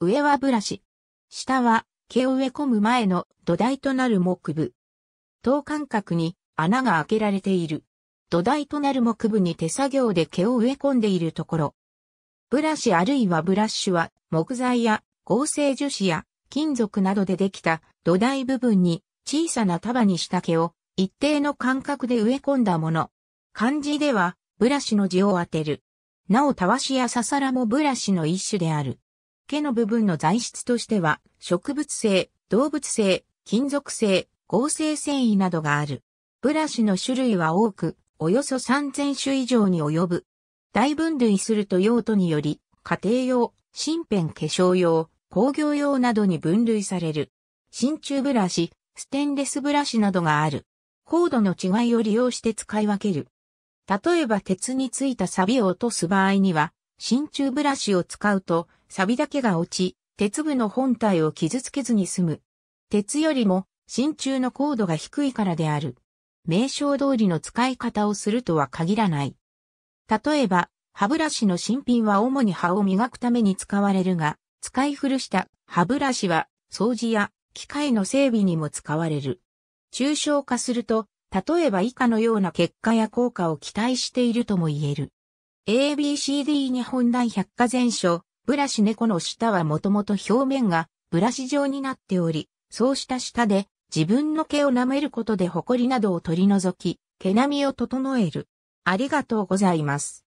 上はブラシ。下は毛を植え込む前の土台となる木部。等間隔に穴が開けられている。土台となる木部に手作業で毛を植え込んでいるところ。ブラシあるいはブラッシュは木材や合成樹脂や金属などでできた土台部分に小さな束にした毛を一定の間隔で植え込んだもの。漢字ではブラシの字を当てる。なおたわしやささらもブラシの一種である。毛の部分の材質としては、植物性、動物性、金属性、合成繊維などがある。ブラシの種類は多く、およそ3000種以上に及ぶ。大分類すると用途により、家庭用、身辺化粧用、工業用などに分類される。真鍮ブラシ、ステンレスブラシなどがある。高度の違いを利用して使い分ける。例えば鉄についた錆を落とす場合には、真鍮ブラシを使うと、錆だけが落ち、鉄部の本体を傷つけずに済む。鉄よりも真鍮の高度が低いからである。名称通りの使い方をするとは限らない。例えば、歯ブラシの新品は主に歯を磨くために使われるが、使い古した歯ブラシは掃除や機械の整備にも使われる。抽象化すると、例えば以下のような結果や効果を期待しているとも言える。ABCD 日本大百科全書、ブラシ猫の舌はもともと表面がブラシ状になっており、そうした舌で自分の毛を舐めることでホコリなどを取り除き、毛並みを整える。ありがとうございます。